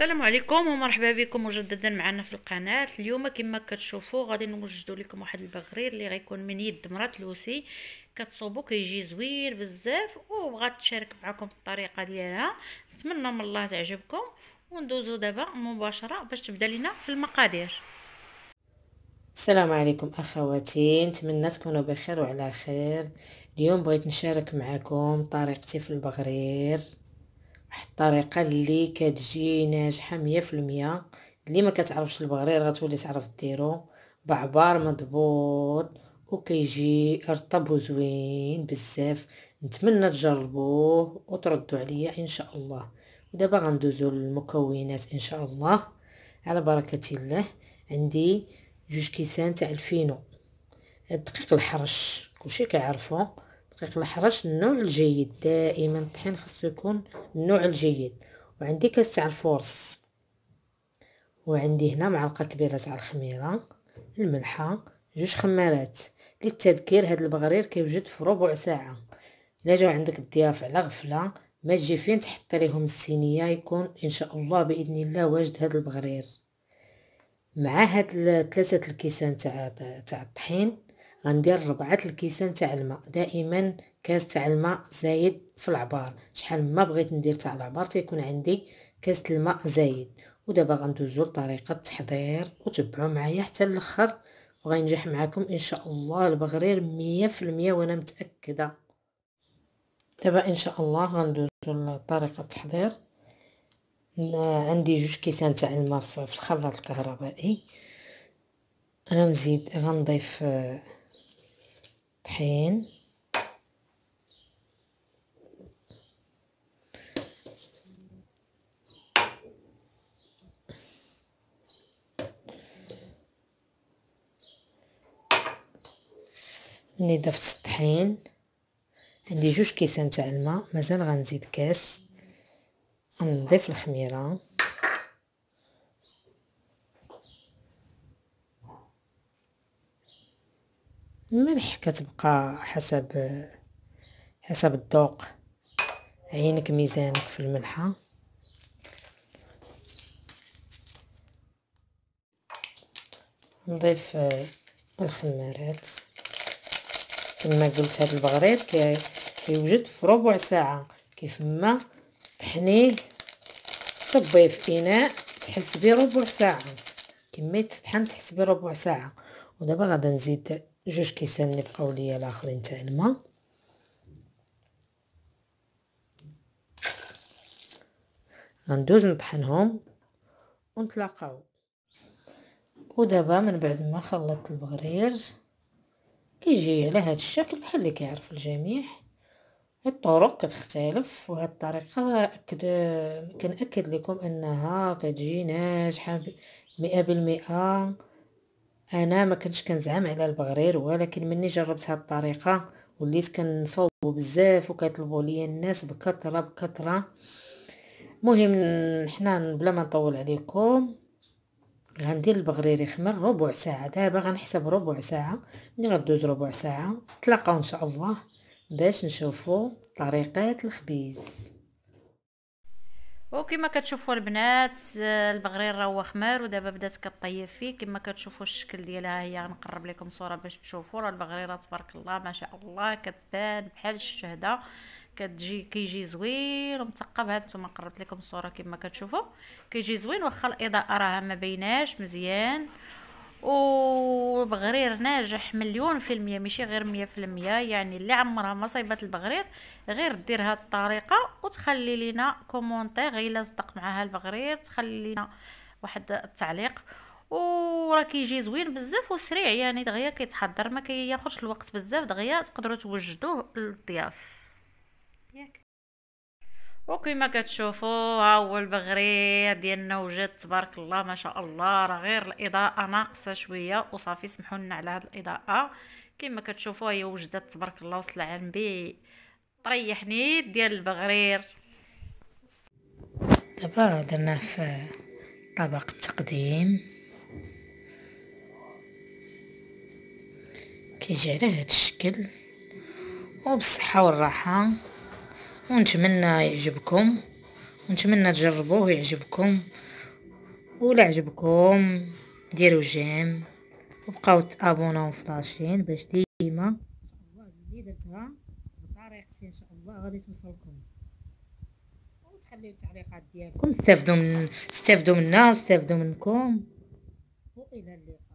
السلام عليكم ومرحبا بكم مجددا معنا في القناه اليوم كما كتشوفوا غادي نوجدوا لكم واحد البغرير اللي غيكون من يد مرات لوسي كتصوبو كيجي زوين بزاف وبغات تشارك معكم الطريقه ديالها نتمنى من الله تعجبكم وندوزو دابا مباشره باش تبدا لينا في المقادير السلام عليكم اخواتي نتمنى تكونوا بخير وعلى خير اليوم بغيت نشارك معكم طريقتي في البغرير واحد الطريقه اللي كتجي ناجحه مية في المية اللي ما كتعرفش البغرير غتولي تعرف ديرو بعبار مضبوط وكيجي رطب وزوين بزاف نتمنى تجربوه وتردوا عليا ان شاء الله ودابا غندوزو للمكونات ان شاء الله على بركه الله عندي جوج كيسان تاع الفينو الدقيق الحرش كلشي كيعرفوه رقيق محرش النوع الجيد دائما الطحين خاصو يكون النوع الجيد وعندي كاس تاع الفورص وعندي هنا معلقه كبيره تاع الخميره الملحه جوج خمارات للتذكير هذا البغرير كيوجد في ربع ساعه الا جاو عندك الضياف على غفله ما تجي فين تحطي ليهم الصينيه يكون ان شاء الله باذن الله واجد هذا البغرير مع هاد ثلاثه الكيسان تاع تاع الطحين غندير ربعة الكيسان تاع الماء دائما كاس تاع الماء زايد في العبار شحال ما بغيت ندير تاع العبار تيكون عندي كاس الماء زايد ودابا غندوزو لطريقه التحضير وتبعوا معايا حتى الاخر وغينجح معكم ان شاء الله البغرير مية المية وانا متاكده دابا ان شاء الله غندوزو لطريقه التحضير عندي جوج كيسان تاع الماء في الخلاط الكهربائي غنزيد غنضيف طحين ملي ضفت الطحين عندي جوج كيسان تاع الماء مازال غنزيد كاس نضيف الخميره الملح كتبقى حسب حسب الذوق عينك ميزانك في الملحه نضيف آه، الخمارات كما قلت هذا البغريض كيوجد في ربع ساعه كيف ما طحنيه صبيه في اناء تحسبي ربع ساعه كما يتطحن تحسبي ربع ساعه ودابا غادا نزيد جوج كيسان اللي بقاو ليا الاخرين تاع الماء غندوز نطحنهم ونتلاقاو ودابا من بعد ما خلطت البغرير كيجي على هذا الشكل بحال اللي كيعرف الجميع الطرق كتختلف وهاد الطريقه اكد كنأكد لكم انها كتجي ناجحه مئة بالمئة انا ما كنتش كنزعم على البغرير ولكن مني جربت هاد الطريقه وليت كنصوبو بزاف وكيطلبوا ليا الناس بكثره بكثره مهم حنا بلا ما نطول عليكم غندير البغرير يخمر ربع ساعه دابا غنحسب ربع ساعه ملي غدوز ربع ساعه نتلاقاو ان شاء الله باش نشوفوا طريقه الخبيز وكما كتشوفوا البنات آه، البغرير راهو خمار ودابا بدات كطيب فيه كما كتشوفوا الشكل ديالها هي غنقرب لكم صوره باش تشوفوا راه البغريره تبارك الله ما شاء الله كتبان بحال الشهده كتجي كيجي زوين ومثقب ها نتوما قربت لكم صوره كما كتشوفوا كيجي زوين واخا الاضاءه راها ما بيناش مزيان و وبغرير ناجح مليون في المية ماشي غير مية في المية يعني اللي عمرها مصيبة البغرير غير دير هاد الطريقة وتخلي لينا كومونتير الا صدق معها البغرير تخلي لينا واحد التعليق وراه كيجي زوين بزاف وسريع يعني دغيا كيتحضر ما كياخذش الوقت بزاف دغيا تقدروا توجدوه للضياف ياك وكما كتشوفوا ها هو البغرير ديالنا وجد تبارك الله ما شاء الله راه غير الاضاءه ناقصه شويه وصافي سمحوا لنا على هذه الاضاءه كما كتشوفوا هي وجدت تبارك الله وصل العلم به ديال البغرير دابا درناه في طبق التقديم كيجي على هذا الشكل وبالصحه والراحه ونتمنى يعجبكم ونتمنى تجربوه ويعجبكم ولا عجبكم ديروا جيم وبقاو تابوناو فلاشين باش ديما الواحد اللي درتها بطريقتي ان شاء الله غادي توصلكم وتخليو التعليقات ديالكم استافدوا من استافدوا منا واستافدوا منكم والى اللقاء